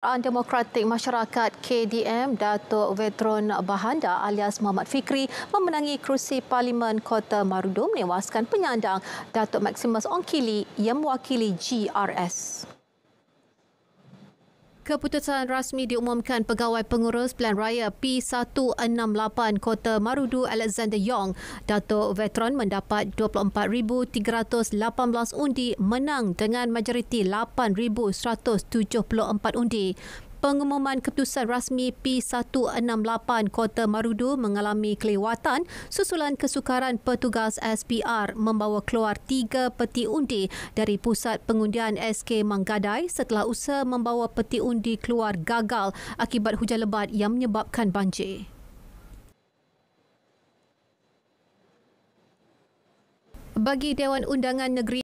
Kenderaan Demokratik Masyarakat KDM Datuk Vetron Bahanda alias Muhammad Fikri memenangi kerusi Parlimen Kota Marudu menewaskan penyandang Datuk Maximus Onkili yang mewakili GRS. Keputusan rasmi diumumkan pegawai pengurus Pilihan Raya P168 Kota Marudu Alexander Yong. Datuk Veteran mendapat 24,318 undi menang dengan majoriti 8,174 undi pengumuman keputusan rasmi P168 Kota Marudu mengalami kelewatan susulan kesukaran petugas SPR membawa keluar tiga peti undi dari pusat pengundian SK Manggadai setelah usaha membawa peti undi keluar gagal akibat hujan lebat yang menyebabkan banjir. Bagi Dewan Undangan Negeri